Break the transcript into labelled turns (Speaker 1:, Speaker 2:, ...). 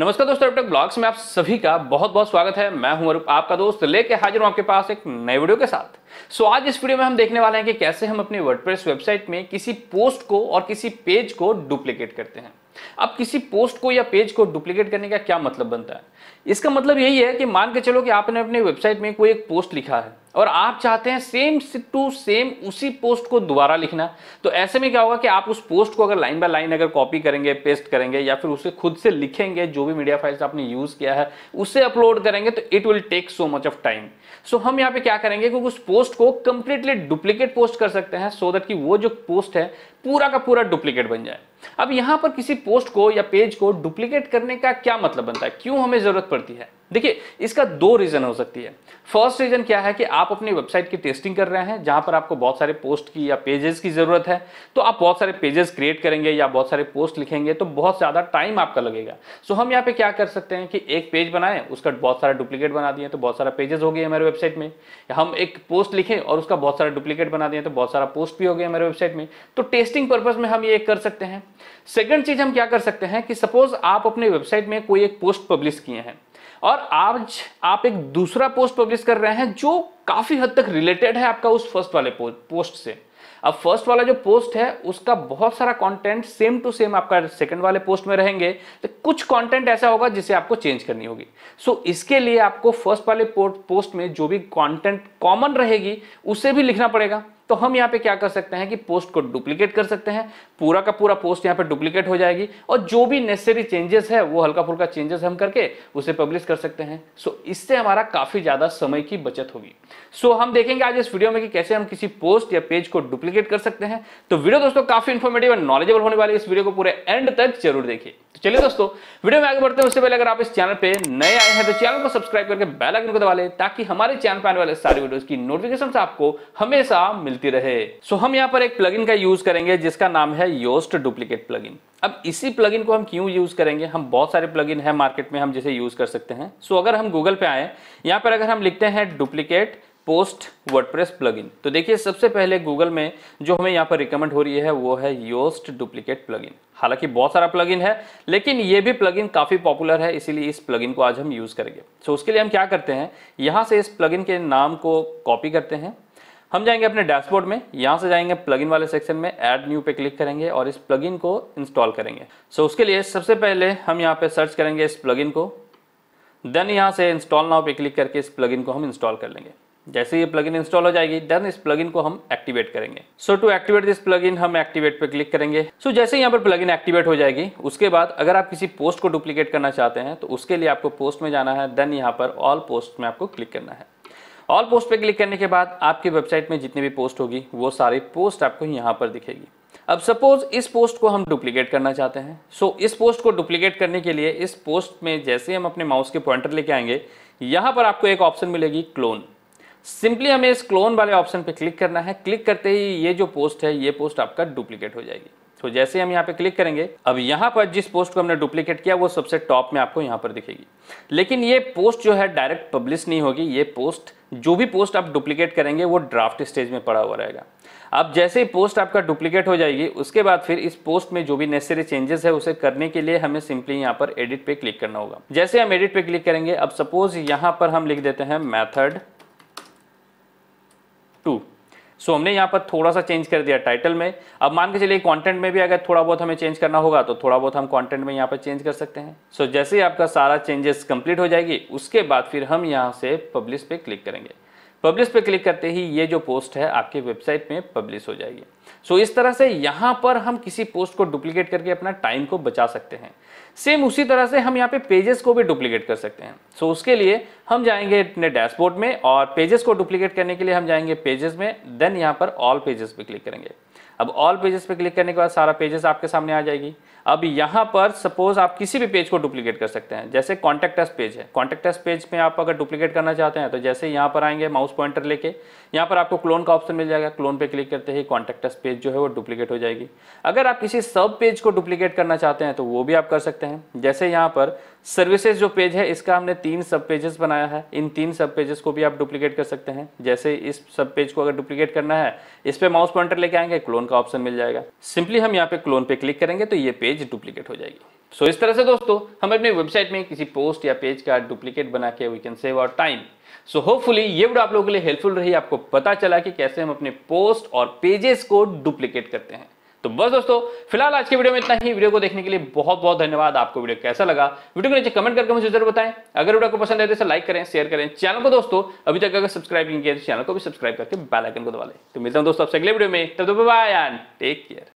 Speaker 1: नमस्कार दोस्तों take blogs में आप सभी का बहुत बहुत स्वागत है मैं हूं अरूप आपका दोस्त लेके हाजिर हूं आपके पास एक नए वीडियो के साथ सो आज इस वीडियो में हम देखने वाले हैं कि कैसे हम अपने वर्डप्रेस वेबसाइट में किसी पोस्ट को और किसी पेज को डुप्लीकेट करते हैं अब किसी पोस्ट को या पेज को डुप्लीकेट करने का क्या मतलब बनता है इसका मतलब यही है कि मान के चलो कि आपने अपने वेबसाइट में कोई एक पोस्ट लिखा है और आप चाहते हैं सेम टू सेम उसी पोस्ट को दोबारा लिखना तो ऐसे में क्या होगा कि आप उस पोस्ट को अगर लाइन बाय लाइन अगर कॉपी करेंगे पेस्ट करेंगे या फिर उसे खुद से लिखेंगे जो भी मीडिया फाइल्स आपने यूज किया है उसे अपलोड करेंगे तो it will take so much of time so हम यहाँ पे क्या करेंगे क्योंकि उस पोस्ट को कंप्लीटली डुप्लीकेट पोस्ट कर सकते हैं सो so दैट कि वो जो पोस्ट है पूरा का पूरा डुप्लीकेट बन जाए अब यहां पर किसी पोस्ट को या पेज को डुप्लीकेट करने का क्या मतलब बनता है क्यों हमें जरूरत पड़ती है देखिए इसका दो रीज़न हो सकती है फर्स्ट रीज़न क्या है कि आप अपनी वेबसाइट की टेस्टिंग कर रहे हैं जहां पर आपको बहुत सारे पोस्ट की या पेजेस की ज़रूरत है तो आप बहुत सारे पेजेस क्रिएट करेंगे या बहुत सारे पोस्ट लिखेंगे तो बहुत ज़्यादा टाइम आपका लगेगा सो हम यहाँ पे क्या कर सकते हैं कि एक पेज बनाए उसका बहुत सारा डुप्लीकेट बना दिए तो बहुत सारा पेजेस हो गए हमारे वेबसाइट में हम एक पोस्ट लिखें और उसका बहुत सारा डुप्लीकेट बना दिए तो बहुत सारा पोस्ट भी हो गया हमारे वेबसाइट में तो टेस्टिंग पर्पज़ में हम ये कर सकते हैं सेकेंड चीज़ हम क्या कर सकते हैं कि सपोज़ आप अपने वेबसाइट में कोई एक पोस्ट पब्लिश किए हैं और आज आप एक दूसरा पोस्ट पब्लिश कर रहे हैं जो काफ़ी हद तक रिलेटेड है आपका उस फर्स्ट वाले पोस्ट से अब फर्स्ट वाला जो पोस्ट है उसका बहुत सारा कंटेंट सेम टू सेम आपका सेकंड वाले पोस्ट में रहेंगे तो कुछ कंटेंट ऐसा होगा जिसे आपको चेंज करनी होगी सो so, इसके लिए आपको फर्स्ट वाले पोस्ट में जो भी कंटेंट कॉमन रहेगी उसे भी लिखना पड़ेगा तो हम यहाँ पे क्या कर सकते हैं कि पोस्ट को डुप्लीकेट कर सकते हैं पूरा का पूरा पोस्ट यहाँ पे डुप्लीकेट हो जाएगी और जो भी नेसेसरी चेंजेस है वो हल्का फुल्का चेंजेस हम करके उसे पब्लिश कर सकते हैं सो इससे हमारा काफ़ी ज़्यादा समय की बचत होगी सो हम देखेंगे आज इस वीडियो में कि कैसे हम किसी पोस्ट या पेज को डुप्लीकेट कर सकते हैं तो वीडियो दोस्तों काफ़ी इन्फॉर्मेटिव और नॉलेजेबल होने वाली इस वीडियो को पूरे एंड तक जरूर देखिए तो चलिए दोस्तों वीडियो में आगे बढ़ते हैं उससे पहले अगर आप इस चैनल पे नए आए हैं तो चैनल को सब्सक्राइब करके बेल आइकन को दबा लें ताकि हमारे चैनल पर आने वाले सारी वीडियोस की नोटिफिकेशन आपको हमेशा मिल मिलती रहे सो so हम यहाँ पर एक प्लगइन का यूज करेंगे जिसका नाम है योस्ट डुप्लीकेट प्लगइन अब इसी प्लगइन को हम क्यों यूज करेंगे हम बहुत सारे प्लगइन है मार्केट में हम जिसे यूज कर सकते हैं सो so अगर हम गूगल पे आए यहाँ पर अगर हम लिखते हैं डुप्लीकेट पोस्ट वर्डप्रेस प्लगइन तो देखिए सबसे पहले गूगल में जो हमें यहाँ पर रिकमेंड हो रही है वो है योस्ट डुप्लीकेट प्लगइन हालांकि बहुत सारा प्लगइन है लेकिन ये भी प्लगइन काफ़ी पॉपुलर है इसीलिए इस प्लगइन को आज हम यूज़ करेंगे सो so, उसके लिए हम क्या करते हैं यहाँ से इस प्लगइन के नाम को कॉपी करते हैं हम जाएंगे अपने डैशबोर्ड में यहाँ से जाएंगे प्लगइन वाले सेक्शन में ऐड न्यू पे क्लिक करेंगे और इस प्लगइन को इंस्टॉल करेंगे सो so, उसके लिए सबसे पहले हम यहाँ पे सर्च करेंगे इस प्लगइन को देन यहाँ से इंस्टॉल नाव पे क्लिक करके इस प्लगइन को हम इंस्टॉल कर लेंगे जैसे ये प्लगइन इंस्टॉल हो जाएगी देन इस प्लगइन को हम एक्टिवेट करेंगे so to activate this plugin हम एक्टिवेट पे क्लिक करेंगे सो so, जैसे यहाँ पर प्लगइन एक्टिवेट हो जाएगी उसके बाद अगर आप किसी पोस्ट को डुप्लीकेट करना चाहते हैं तो उसके लिए आपको पोस्ट में जाना है देन यहाँ पर ऑल पोस्ट में आपको क्लिक करना है ऑल पोस्ट पे क्लिक करने के बाद आपकी वेबसाइट में जितनी भी पोस्ट होगी वो सारी पोस्ट आपको यहाँ पर दिखेगी अब सपोज इस पोस्ट को हम डुप्लीकेट करना चाहते हैं सो so, इस पोस्ट को डुप्लीकेट करने के लिए इस पोस्ट में जैसे हम अपने माउस के पॉइंटर लेके आएंगे यहाँ पर आपको एक ऑप्शन मिलेगी क्लोन सिंपली हमें इस क्लोन वाले ऑप्शन पे क्लिक करना है क्लिक करते ही ये जो पोस्ट है ये पोस्ट आपका डुप्लीकेट हो जाएगी तो जैसे हम यहाँ पे क्लिक करेंगे अब यहाँ पर जिस पोस्ट को हमने डुप्लीकेट किया वो सबसे टॉप में आपको यहाँ पर दिखेगी लेकिन ये पोस्ट जो है डायरेक्ट पब्लिश नहीं होगी ये पोस्ट जो भी पोस्ट आप डुप्लीकेट करेंगे वो ड्राफ्ट स्टेज में पड़ा हुआ रहेगा अब जैसे ही पोस्ट आपका डुप्लीकेट हो जाएगी उसके बाद फिर इस पोस्ट में जो भी नेसेसरी चेंजेस है उसे करने के लिए हमें सिंपली यहाँ पर एडिट पे क्लिक करना होगा जैसे हम एडिट पे क्लिक करेंगे अब सपोज यहाँ पर हम लिख देते हैं मैथड टू सो हमने यहाँ पर थोड़ा सा चेंज कर दिया टाइटल में अब मान के चलिए कंटेंट में भी अगर थोड़ा बहुत हमें चेंज करना होगा तो थोड़ा बहुत हम कंटेंट में यहाँ पर चेंज कर सकते हैं सो so, जैसे ही आपका सारा चेंजेस कंप्लीट हो जाएगी उसके बाद फिर हम यहाँ से पब्लिश पे क्लिक करेंगे पब्लिश पे क्लिक करते ही ये जो पोस्ट है आपके वेबसाइट में पब्लिश हो जाएगी सो so, इस तरह से यहाँ पर हम किसी पोस्ट को डुप्लीकेट करके अपना टाइम को बचा सकते हैं सेम उसी तरह से हम यहाँ पे पेजेस को भी डुप्लीकेट कर सकते हैं सो so, उसके लिए हम जाएंगे अपने डैशबोर्ड में और पेजेस को डुप्लीकेट करने के लिए हम जाएंगे पेजेस में देन यहाँ पर ऑल पेजेस पर क्लिक करेंगे अब ऑल पेजेस पे क्लिक करने के बाद सारा पेजेस आपके सामने आ जाएगी अब यहाँ पर सपोज आप किसी भी पेज को डुप्लीकेट कर सकते हैं जैसे कॉन्टैक्ट एस पेज है कॉन्टेक्ट एस पेज में आप अगर डुप्लीकेट करना चाहते हैं तो जैसे यहाँ पर आएंगे माउस पॉइंटर लेके यहाँ पर आपको क्लोन का ऑप्शन मिल जाएगा क्लोन पे क्लिक करते ही कॉन्टैक्ट एस पेज जो है वो डुप्लीकेट हो जाएगी अगर आप किसी सब पेज को डुप्लीकेट करना चाहते हैं तो वो भी आप कर सकते हैं जैसे यहाँ पर सर्विसेज जो पेज है इसका हमने तीन सब पेजेस बनाया है इन तीन सब पेजेस को भी आप डुप्लीकेट कर सकते हैं जैसे इस सब पेज को अगर डुप्लीकेट करना है इस पे माउस पॉइंटर लेके आएंगे क्लोन का ऑप्शन मिल जाएगा सिंपली हम यहाँ पे क्लोन पे क्लिक करेंगे तो ये पेज डुप्लीकेट हो जाएगी सो so, इस तरह से दोस्तों हम अपने वेबसाइट में किसी पोस्ट या पेज का डुप्लीकेट बना के we can save our time so hopefully ये वीडियो आप लोगों के लिए हेल्पफुल रही आपको पता चला कि कैसे हम अपने पोस्ट और पेजेस को डुप्लीकेट करते हैं तो बस दोस्तों फिलहाल आज के वीडियो में इतना ही वीडियो को देखने के लिए बहुत बहुत धन्यवाद आपको वीडियो कैसा लगा वीडियो को नीचे कमेंट करके मुझे जरूर बताएं अगर वीडियो को पसंद आए तो लाइक करें शेयर करें चैनल को दोस्तों अभी तक अगर सब्सक्राइब नहीं किया तो चैनल को भी सब्सक्राइब करके बेलाइकन को दबा लें तो मिलता हूँ दोस्तों आपसे अगले वीडियो में तब तो बाय टेक केयर